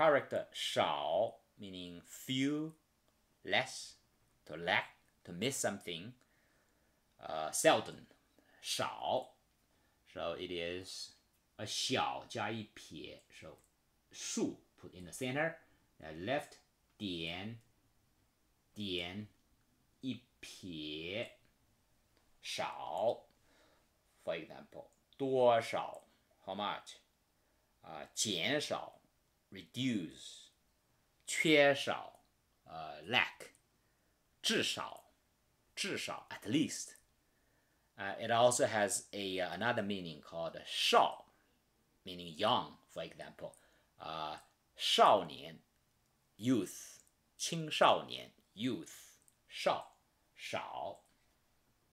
character 少 meaning few, less, to lack, to miss something. Uh, seldom, 少. So it is a 小加一撇. So 数 put in the center. And left For example, 多少 how much? 啊、呃，减少 uh, reduce 缺少呃 lack 至少至少 at least uh, it also has a uh, another meaning called shao meaning young for example uh, 少年 youth 青少年 youth shao